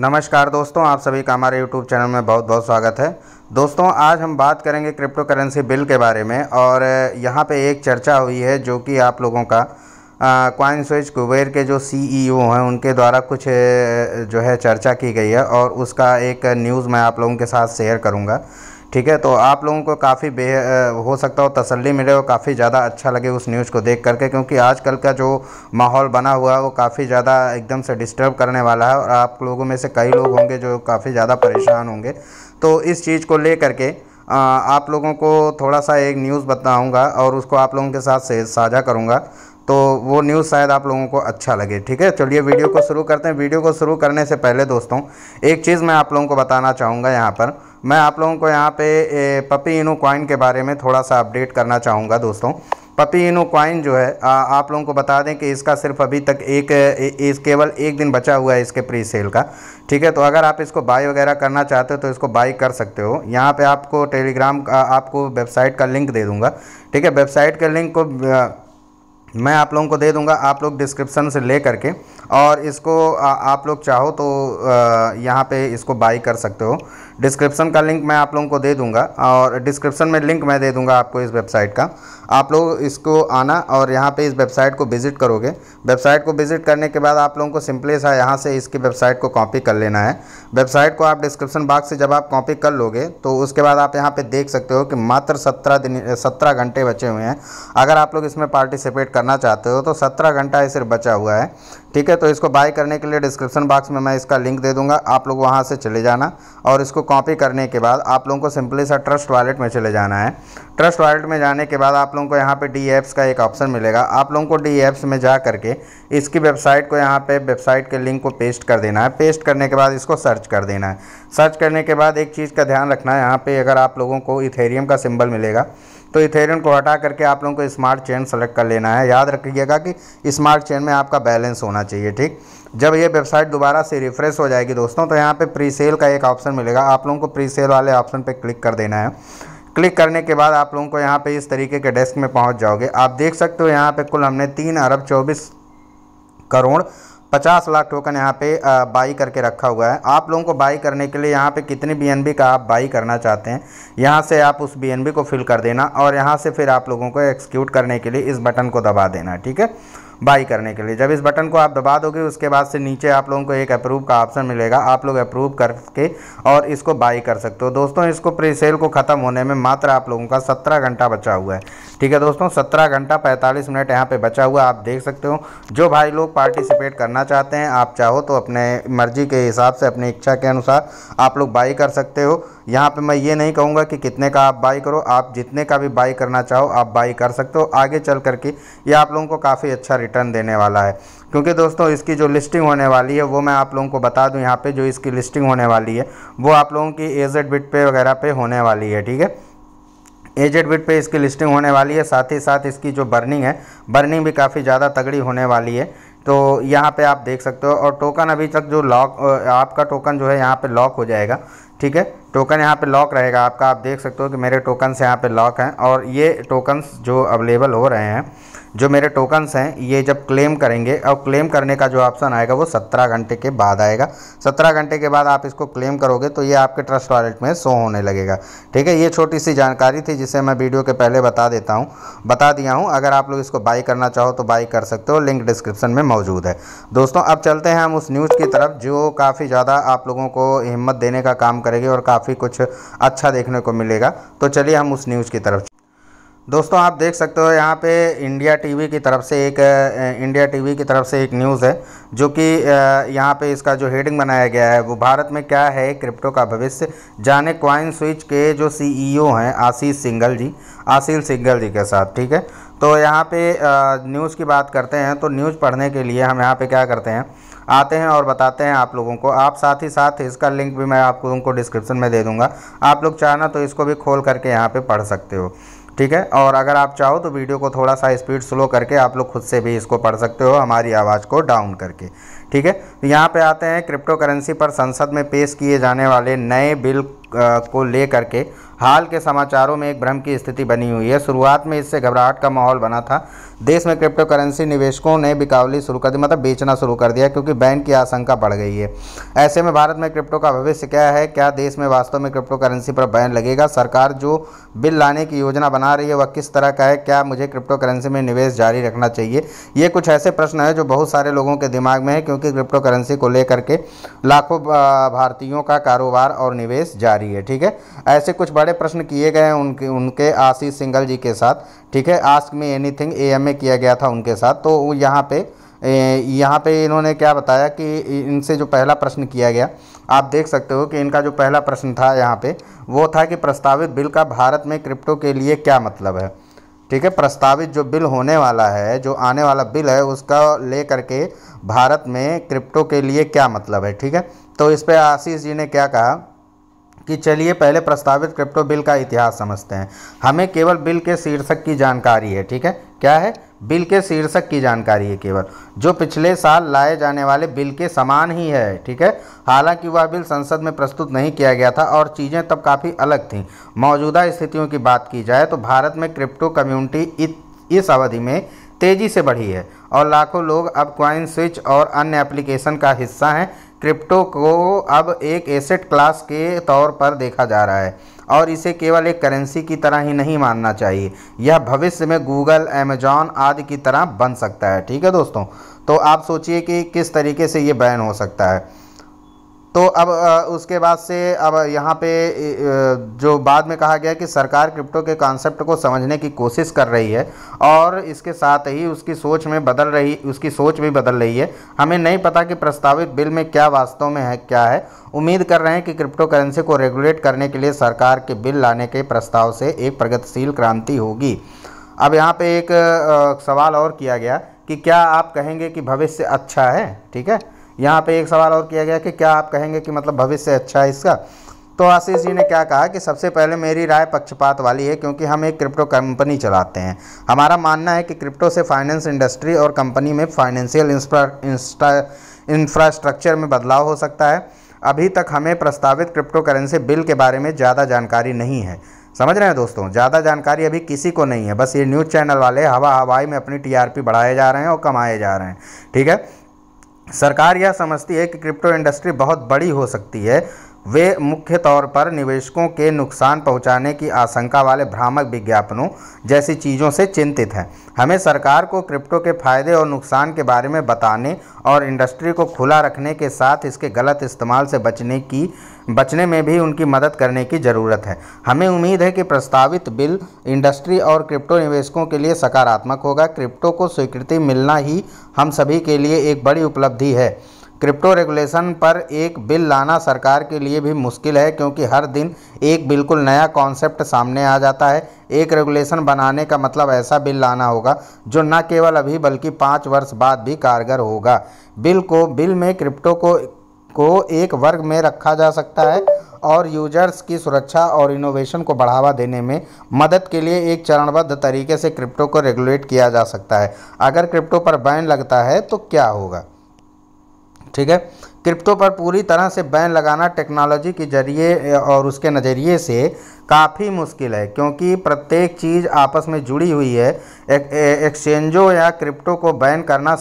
नमस्कार दोस्तों आप सभी का हमारे यूट्यूब चैनल में बहुत बहुत स्वागत है दोस्तों आज हम बात करेंगे क्रिप्टो करेंसी बिल के बारे में और यहाँ पे एक चर्चा हुई है जो कि आप लोगों का क्वाइन स्विच कुबेर के जो सीईओ e हैं उनके द्वारा कुछ जो है चर्चा की गई है और उसका एक न्यूज़ मैं आप लोगों के साथ शेयर करूँगा ठीक है तो आप लोगों को काफ़ी बे हो सकता हो तसल्ली मिले और काफ़ी ज़्यादा अच्छा लगे उस न्यूज़ को देख करके क्योंकि आजकल का जो माहौल बना हुआ है वो काफ़ी ज़्यादा एकदम से डिस्टर्ब करने वाला है और आप लोगों में से कई लोग होंगे जो काफ़ी ज़्यादा परेशान होंगे तो इस चीज़ को ले करके आप लोगों को थोड़ा सा एक न्यूज़ बताऊँगा और उसको आप लोगों के साथ साझा करूँगा तो वो न्यूज़ शायद आप लोगों को अच्छा लगे ठीक है चलिए वीडियो को शुरू करते हैं वीडियो को शुरू करने से पहले दोस्तों एक चीज़ मैं आप लोगों को बताना चाहूँगा यहाँ पर मैं आप लोगों को यहाँ पे पपी इनू कॉइन के बारे में थोड़ा सा अपडेट करना चाहूँगा दोस्तों पपी इनो कॉइन जो है आ, आप लोगों को बता दें कि इसका सिर्फ अभी तक एक इस केवल एक दिन बचा हुआ है इसके प्री सेल का ठीक है तो अगर आप इसको बाई वगैरह करना चाहते हो तो इसको बाई कर सकते हो यहाँ पे आपको टेलीग्राम का आपको वेबसाइट का लिंक दे दूँगा ठीक है वेबसाइट के लिंक को मैं आप लोगों को दे दूंगा आप लोग डिस्क्रिप्शन से ले करके और इसको आ, आप लोग चाहो तो यहाँ पे इसको बाई कर सकते हो डिस्क्रिप्शन का लिंक मैं आप लोगों को दे दूंगा और डिस्क्रिप्शन में लिंक मैं दे दूंगा आपको इस वेबसाइट का आप लोग इसको आना और यहाँ पे इस वेबसाइट को विज़िट करोगे वेबसाइट को विज़िट करने के बाद आप लोगों को सिंपली सा यहाँ से इसकी वेबसाइट को कॉपी कर लेना है वेबसाइट को आप डिस्क्रिप्शन बाग से जब आप कॉपी कर लोगे तो उसके बाद आप यहाँ पर देख सकते हो कि मात्र सत्रह दिन सत्रह घंटे बचे हुए हैं अगर आप लोग इसमें पार्टिसिपेट करना चाहते हो तो सत्रह घंटा ही सिर्फ बचा हुआ है ठीक है तो इसको बाय करने के लिए डिस्क्रिप्शन बॉक्स में मैं इसका लिंक दे दूंगा आप लोग वहाँ से चले जाना और इसको कॉपी करने के बाद आप लोगों को सिंपली सा ट्रस्ट वॉलेट में चले जाना है ट्रस्ट वॉलेट में जाने के बाद आप लोगों को यहाँ पे डी एप्स का एक ऑप्शन मिलेगा आप लोगों को डी एप्स में जा करके इसकी वेबसाइट को यहाँ पे वेबसाइट के लिंक को पेस्ट कर देना है पेस्ट करने के बाद इसको सर्च कर देना है सर्च करने के बाद एक चीज़ का ध्यान रखना है यहाँ पर अगर आप लोगों को इथेरियम का सिम्बल मिलेगा तो इथेरियम को हटा करके आप लोगों को स्मार्ट चेन सेलेक्ट कर लेना है याद रखिएगा कि स्मार्ट चेन में आपका बैलेंस होना चाहिए ठीक जब ये वेबसाइट दोबारा से रिफ्रेश हो जाएगी दोस्तों तो यहाँ पर प्री सेल का एक ऑप्शन मिलेगा आप लोगों को प्री सेल वाले ऑप्शन पर क्लिक कर देना है क्लिक करने के बाद आप लोगों को यहाँ पे इस तरीके के डेस्क में पहुँच जाओगे आप देख सकते हो यहाँ पर कुल हमने तीन अरब चौबीस करोड़ पचास लाख टोकन यहाँ पे बाई करके रखा हुआ है आप लोगों को बाई करने के लिए यहाँ पे कितनी बीएनबी का आप बाई करना चाहते हैं यहाँ से आप उस बीएनबी को फिल कर देना और यहाँ से फिर आप लोगों को एक्सक्यूट करने के लिए इस बटन को दबा देना ठीक है बाई करने के लिए जब इस बटन को आप दबा दोगे उसके बाद से नीचे आप लोगों को एक अप्रूव का ऑप्शन मिलेगा आप लोग अप्रूव करके और इसको बाई कर सकते हो दोस्तों इसको प्री सेल को ख़त्म होने में मात्र आप लोगों का सत्रह घंटा बचा हुआ है ठीक है दोस्तों सत्रह घंटा पैंतालीस मिनट यहाँ पर बचा हुआ आप देख सकते हो जो भाई लोग पार्टिसिपेट करना चाहते हैं आप चाहो तो अपने मर्जी के हिसाब से अपनी इच्छा के अनुसार आप लोग बाई कर सकते हो यहाँ पे मैं ये नहीं कहूँगा कि कितने का आप बाई करो आप जितने का भी बाई करना चाहो आप बाई कर सकते हो आगे चल करके ये आप लोगों को काफ़ी अच्छा रिटर्न देने वाला है क्योंकि दोस्तों इसकी जो लिस्टिंग होने वाली है वो मैं आप लोगों को बता दूँ यहाँ पर जो इसकी लिस्टिंग होने वाली है वो आप लोगों की एजेड बिट पे वगैरह पे होने वाली है ठीक है एजेड बिट पे इसकी लिस्टिंग होने वाली है साथ ही साथ इसकी जो बर्निंग है बर्निंग भी काफ़ी ज़्यादा तगड़ी होने वाली है तो यहाँ पे आप देख सकते हो और टोकन अभी तक जो लॉक आपका टोकन जो है यहाँ पे लॉक हो जाएगा ठीक है टोकन यहाँ पे लॉक रहेगा आपका आप देख सकते हो कि मेरे टोकन से यहाँ पे लॉक हैं और ये टोकन्स जो अवेलेबल हो रहे हैं जो मेरे टोकन्स हैं ये जब क्लेम करेंगे और क्लेम करने का जो ऑप्शन आएगा वो सत्रह घंटे के बाद आएगा सत्रह घंटे के बाद आप इसको क्लेम करोगे तो ये आपके ट्रस्ट वॉलेट में शो होने लगेगा ठीक है ये छोटी सी जानकारी थी जिसे मैं वीडियो के पहले बता देता हूँ बता दिया हूँ अगर आप लोग इसको बाई करना चाहो तो बाई कर सकते हो लिंक डिस्क्रिप्शन में मौजूद है दोस्तों अब चलते हैं हम उस न्यूज़ की तरफ जो काफ़ी ज़्यादा आप लोगों को हिम्मत देने का काम करेगी और काफ़ी कुछ अच्छा देखने को मिलेगा तो चलिए हम उस न्यूज़ की तरफ दोस्तों आप देख सकते हो यहाँ पे इंडिया टीवी की तरफ से एक इंडिया टीवी की तरफ से एक न्यूज़ है जो कि यहाँ पे इसका जो हेडिंग बनाया गया है वो भारत में क्या है क्रिप्टो का भविष्य जाने क्वाइन स्विच के जो सीईओ e हैं आशीष सिंगल जी आशीष सिंगल जी के साथ ठीक है तो यहाँ पे न्यूज़ की बात करते हैं तो न्यूज़ पढ़ने के लिए हम यहाँ पर क्या करते हैं आते हैं और बताते हैं आप लोगों को आप साथ ही साथ इसका लिंक भी मैं आपको उनको डिस्क्रिप्शन में दे दूँगा आप लोग चाहना तो इसको भी खोल करके यहाँ पर पढ़ सकते हो ठीक है और अगर आप चाहो तो वीडियो को थोड़ा सा स्पीड स्लो करके आप लोग खुद से भी इसको पढ़ सकते हो हमारी आवाज़ को डाउन करके ठीक है तो यहाँ पे आते हैं क्रिप्टो करेंसी पर संसद में पेश किए जाने वाले नए बिल को ले के हाल के समाचारों में एक भ्रम की स्थिति बनी हुई है शुरुआत में इससे घबराहट का माहौल बना था देश में क्रिप्टो करेंसी निवेशकों ने बिकावली शुरू कर दी मतलब बेचना शुरू कर दिया क्योंकि बैन की आशंका बढ़ गई है ऐसे में भारत में क्रिप्टो का भविष्य क्या है क्या देश में वास्तव में क्रिप्टो करेंसी पर बैन लगेगा सरकार जो बिल लाने की योजना बना रही है वह किस तरह का है क्या मुझे क्रिप्टो करेंसी में निवेश जारी रखना चाहिए ये कुछ ऐसे प्रश्न हैं जो बहुत सारे लोगों के दिमाग में है क्योंकि क्रिप्टो करेंसी को लेकर के लाखों भारतीयों का कारोबार और निवेश जारी है ठीक है ऐसे कुछ बड़े सारे प्रश्न किए गए हैं उनके उनके आशीष सिंगल जी के साथ ठीक है आस्क में एनीथिंग एएम में किया गया था उनके साथ तो यहाँ पे यहाँ पे इन्होंने क्या बताया कि इनसे जो पहला प्रश्न किया गया आप देख सकते हो कि इनका जो पहला प्रश्न था यहाँ पे वो था कि प्रस्तावित बिल का भारत में क्रिप्टो के लिए क्या मतलब है ठीक है प्रस्तावित जो बिल होने वाला है जो आने वाला बिल है उसका ले करके भारत में क्रिप्टो के लिए क्या मतलब है ठीक है तो इस पर आशीष जी ने क्या कहा कि चलिए पहले प्रस्तावित क्रिप्टो बिल का इतिहास समझते हैं हमें केवल बिल के शीर्षक की जानकारी है ठीक है क्या है बिल के शीर्षक की जानकारी है केवल जो पिछले साल लाए जाने वाले बिल के समान ही है ठीक है हालांकि वह बिल संसद में प्रस्तुत नहीं किया गया था और चीज़ें तब काफ़ी अलग थीं मौजूदा स्थितियों की बात की जाए तो भारत में क्रिप्टो कम्युनिटी इस अवधि में तेज़ी से बढ़ी है और लाखों लोग अब क्वाइन स्विच और अन्य एप्लीकेशन का हिस्सा हैं क्रिप्टो को अब एक एसेट क्लास के तौर पर देखा जा रहा है और इसे केवल एक करेंसी की तरह ही नहीं मानना चाहिए यह भविष्य में गूगल अमेजॉन आदि की तरह बन सकता है ठीक है दोस्तों तो आप सोचिए कि किस तरीके से ये बैन हो सकता है तो अब उसके बाद से अब यहाँ पे जो बाद में कहा गया कि सरकार क्रिप्टो के कॉन्सेप्ट को समझने की कोशिश कर रही है और इसके साथ ही उसकी सोच में बदल रही उसकी सोच भी बदल रही है हमें नहीं पता कि प्रस्तावित बिल में क्या वास्तव में है क्या है उम्मीद कर रहे हैं कि क्रिप्टो करेंसी को रेगुलेट करने के लिए सरकार के बिल लाने के प्रस्ताव से एक प्रगतिशील क्रांति होगी अब यहाँ पर एक सवाल और किया गया कि क्या आप कहेंगे कि भविष्य अच्छा है ठीक है यहाँ पे एक सवाल और किया गया कि क्या आप कहेंगे कि मतलब भविष्य अच्छा है इसका तो आशीष जी ने क्या कहा कि सबसे पहले मेरी राय पक्षपात वाली है क्योंकि हम एक क्रिप्टो कंपनी चलाते हैं हमारा मानना है कि क्रिप्टो से फाइनेंस इंडस्ट्री और कंपनी में फाइनेंशियल इंफ्रास्ट्रक्चर में बदलाव हो सकता है अभी तक हमें प्रस्तावित क्रिप्टो करेंसी बिल के बारे में ज़्यादा जानकारी नहीं है समझ रहे हैं दोस्तों ज़्यादा जानकारी अभी किसी को नहीं है बस ये न्यूज़ चैनल वाले हवा हवाई में अपनी टीआरपी बढ़ाए जा रहे हैं और कमाए जा रहे हैं ठीक है सरकार यह समझती है कि क्रिप्टो इंडस्ट्री बहुत बड़ी हो सकती है वे मुख्य तौर पर निवेशकों के नुकसान पहुंचाने की आशंका वाले भ्रामक विज्ञापनों जैसी चीज़ों से चिंतित हैं हमें सरकार को क्रिप्टो के फायदे और नुकसान के बारे में बताने और इंडस्ट्री को खुला रखने के साथ इसके गलत इस्तेमाल से बचने की बचने में भी उनकी मदद करने की ज़रूरत है हमें उम्मीद है कि प्रस्तावित बिल इंडस्ट्री और क्रिप्टो निवेशकों के लिए सकारात्मक होगा क्रिप्टो को स्वीकृति मिलना ही हम सभी के लिए एक बड़ी उपलब्धि है क्रिप्टो रेगुलेशन पर एक बिल लाना सरकार के लिए भी मुश्किल है क्योंकि हर दिन एक बिल्कुल नया कॉन्सेप्ट सामने आ जाता है एक रेगुलेशन बनाने का मतलब ऐसा बिल लाना होगा जो न केवल अभी बल्कि पाँच वर्ष बाद भी कारगर होगा बिल को बिल में क्रिप्टो को को एक वर्ग में रखा जा सकता है और यूजर्स की सुरक्षा और इनोवेशन को बढ़ावा देने में मदद के लिए एक चरणबद्ध तरीके से क्रिप्टो को रेगुलेट किया जा सकता है अगर क्रिप्टो पर बैन लगता है तो क्या होगा ठीक है क्रिप्टो पर पूरी तरह से बैन लगाना टेक्नोलॉजी के जरिए और उसके नज़रिए से काफ़ी मुश्किल है क्योंकि प्रत्येक चीज़ आपस में जुड़ी हुई है एक, एक्सचेंजों या क्रिप्टो को बैन करना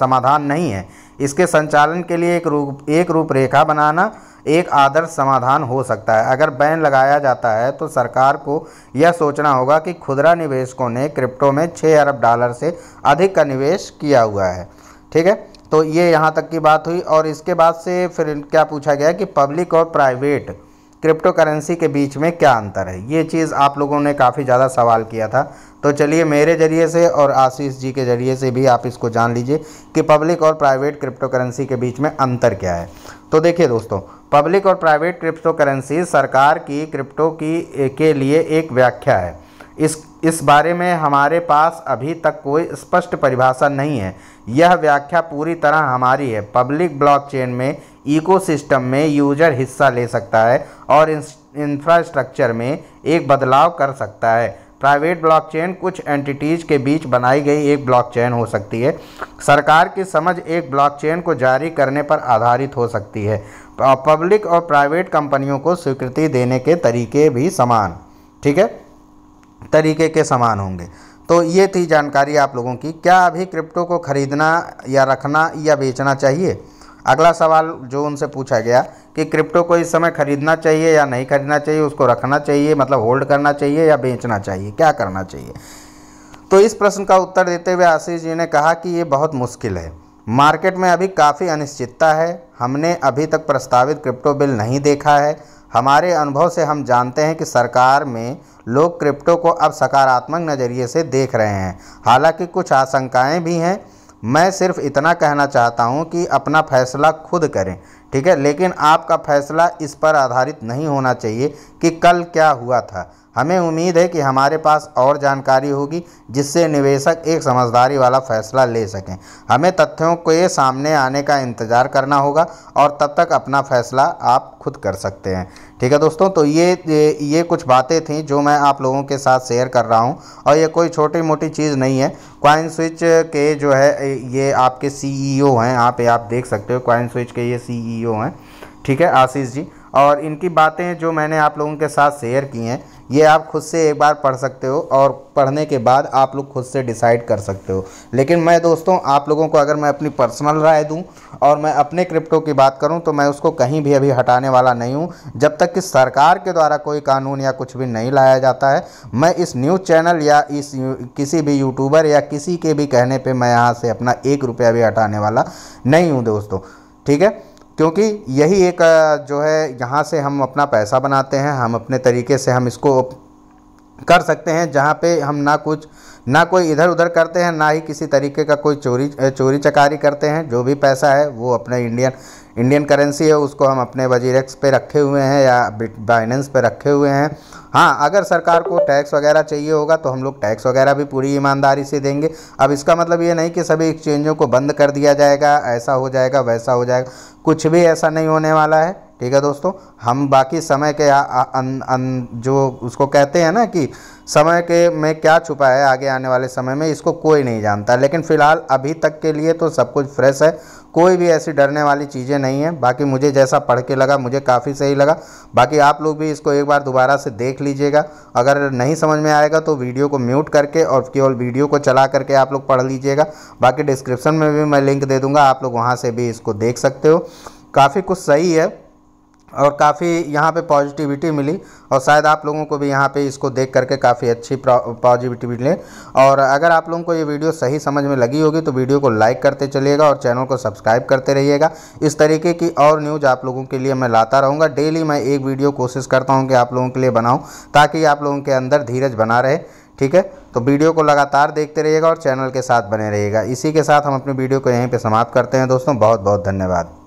समाधान नहीं है इसके संचालन के लिए एक रूप एक रूपरेखा बनाना एक आदर्श समाधान हो सकता है अगर बैन लगाया जाता है तो सरकार को यह सोचना होगा कि खुदरा निवेशकों ने क्रिप्टो में छः अरब डॉलर से अधिक का निवेश किया हुआ है ठीक है तो ये यहाँ तक की बात हुई और इसके बाद से फिर क्या पूछा गया कि पब्लिक और प्राइवेट क्रिप्टो करेंसी के बीच में क्या अंतर है ये चीज़ आप लोगों ने काफ़ी ज़्यादा सवाल किया था तो चलिए मेरे ज़रिए से और आशीष जी के ज़रिए से भी आप इसको जान लीजिए कि पब्लिक और प्राइवेट क्रिप्टो करेंसी के बीच में अंतर क्या है तो देखिए दोस्तों पब्लिक और प्राइवेट क्रिप्टो करेंसी सरकार की क्रिप्टो की के लिए एक व्याख्या है इस इस बारे में हमारे पास अभी तक कोई स्पष्ट परिभाषा नहीं है यह व्याख्या पूरी तरह हमारी है पब्लिक ब्लॉकचेन में इकोसिस्टम में यूजर हिस्सा ले सकता है और इंफ्रास्ट्रक्चर में एक बदलाव कर सकता है प्राइवेट ब्लॉकचेन कुछ एंटिटीज़ के बीच बनाई गई एक ब्लॉकचेन हो सकती है सरकार की समझ एक ब्लॉकचेन को जारी करने पर आधारित हो सकती है पब्लिक और प्राइवेट कंपनियों को स्वीकृति देने के तरीके भी समान ठीक है तरीके के समान होंगे तो ये थी जानकारी आप लोगों की क्या अभी क्रिप्टो को ख़रीदना या रखना या बेचना चाहिए अगला सवाल जो उनसे पूछा गया कि क्रिप्टो को इस समय ख़रीदना चाहिए या नहीं खरीदना चाहिए उसको रखना चाहिए मतलब होल्ड करना चाहिए या बेचना चाहिए क्या करना चाहिए तो इस प्रश्न का उत्तर देते हुए आशीष जी ने कहा कि ये बहुत मुश्किल है मार्केट में अभी काफ़ी अनिश्चितता है हमने अभी तक प्रस्तावित क्रिप्टो बिल नहीं देखा है हमारे अनुभव से हम जानते हैं कि सरकार में लोग क्रिप्टो को अब सकारात्मक नज़रिए से देख रहे हैं हालांकि कुछ आशंकाएं भी हैं मैं सिर्फ इतना कहना चाहता हूं कि अपना फैसला खुद करें ठीक है लेकिन आपका फैसला इस पर आधारित नहीं होना चाहिए कि कल क्या हुआ था हमें उम्मीद है कि हमारे पास और जानकारी होगी जिससे निवेशक एक समझदारी वाला फैसला ले सकें हमें तथ्यों के सामने आने का इंतज़ार करना होगा और तब तक अपना फैसला आप खुद कर सकते हैं ठीक है दोस्तों तो ये ये, कुछ बातें थी जो मैं आप लोगों के साथ शेयर कर रहा हूँ और ये कोई छोटी मोटी चीज़ नहीं है क्वाइन स्विच के जो है ये आपके सीईओ e हैं यहाँ पे आप देख सकते हो क्वाइन स्विच के ये सीईओ e हैं ठीक है आशीष जी और इनकी बातें जो मैंने आप लोगों के साथ शेयर की हैं ये आप खुद से एक बार पढ़ सकते हो और पढ़ने के बाद आप लोग खुद से डिसाइड कर सकते हो लेकिन मैं दोस्तों आप लोगों को अगर मैं अपनी पर्सनल राय दूं और मैं अपने क्रिप्टो की बात करूं तो मैं उसको कहीं भी अभी हटाने वाला नहीं हूं जब तक कि सरकार के द्वारा कोई कानून या कुछ भी नहीं लाया जाता है मैं इस न्यूज़ चैनल या इस किसी भी यूट्यूबर या किसी के भी कहने पर मैं यहाँ से अपना एक रुपया भी हटाने वाला नहीं हूँ दोस्तों ठीक है क्योंकि यही एक जो है यहाँ से हम अपना पैसा बनाते हैं हम अपने तरीके से हम इसको कर सकते हैं जहाँ पे हम ना कुछ ना कोई इधर उधर करते हैं ना ही किसी तरीके का कोई चोरी चोरी चकारी करते हैं जो भी पैसा है वो अपने इंडियन इंडियन करेंसी है उसको हम अपने वजीरेक्स पे रखे हुए हैं या बाइनेंस पे रखे हुए हैं हाँ अगर सरकार को टैक्स वगैरह चाहिए होगा तो हम लोग टैक्स वगैरह भी पूरी ईमानदारी से देंगे अब इसका मतलब ये नहीं कि सभी एक्सचेंजों को बंद कर दिया जाएगा ऐसा हो जाएगा वैसा हो जाएगा कुछ भी ऐसा नहीं होने वाला है ठीक है दोस्तों हम बाकी समय के आ, आ, अन, अन, जो उसको कहते हैं ना कि समय के में क्या छुपा है आगे आने वाले समय में इसको कोई नहीं जानता लेकिन फ़िलहाल अभी तक के लिए तो सब कुछ फ्रेश है कोई भी ऐसी डरने वाली चीज़ें नहीं है बाकी मुझे जैसा पढ़ के लगा मुझे काफ़ी सही लगा बाकी आप लोग भी इसको एक बार दोबारा से देख लीजिएगा अगर नहीं समझ में आएगा तो वीडियो को म्यूट करके और केवल वीडियो को चला करके आप लोग पढ़ लीजिएगा बाकी डिस्क्रिप्शन में भी मैं लिंक दे दूँगा आप लोग वहाँ से भी इसको देख सकते हो काफ़ी कुछ सही है और काफ़ी यहाँ पे पॉजिटिविटी मिली और शायद आप लोगों को भी यहाँ पे इसको देख करके काफ़ी अच्छी पॉजिटिविटी मिले और अगर आप लोगों को ये वीडियो सही समझ में लगी होगी तो वीडियो को लाइक करते चलिएगा और चैनल को सब्सक्राइब करते रहिएगा इस तरीके की और न्यूज़ आप लोगों के लिए मैं लाता रहूँगा डेली मैं एक वीडियो कोशिश करता हूँ कि आप लोगों के लिए बनाऊँ ताकि आप लोगों के अंदर धीरज बना रहे ठीक है तो वीडियो को लगातार देखते रहिएगा और चैनल के साथ बने रहिएगा इसी के साथ हम अपनी वीडियो को यहीं पर समाप्त करते हैं दोस्तों बहुत बहुत धन्यवाद